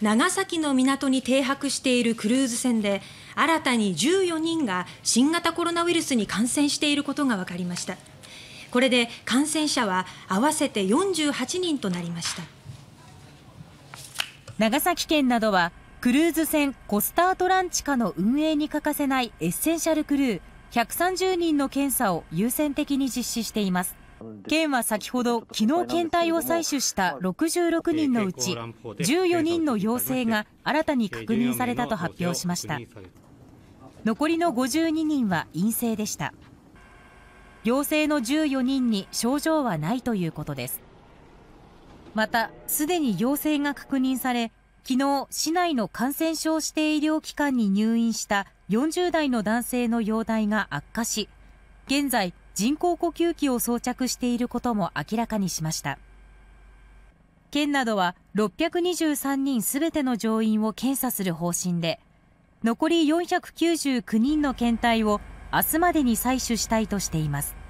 長崎の港に停泊しているクルーズ船で新たに14人が新型コロナウイルスに感染していることが分かりましたこれで感染者は合わせて48人となりました長崎県などはクルーズ船コスタ・ートランチカの運営に欠かせないエッセンシャルクルー130人の検査を優先的に実施しています県は先ほど、昨日検体を採取した66人のうち、14人の陽性が新たに確認されたと発表しました。残りの52人は陰性でした。陽性の14人に症状はないということです。また、すでに陽性が確認され、昨日、市内の感染症指定医療機関に入院した40代の男性の容体が悪化し、現在、人工呼吸器を装着していることも明らかにしました県などは623人すべての乗員を検査する方針で残り499人の検体を明日までに採取したいとしています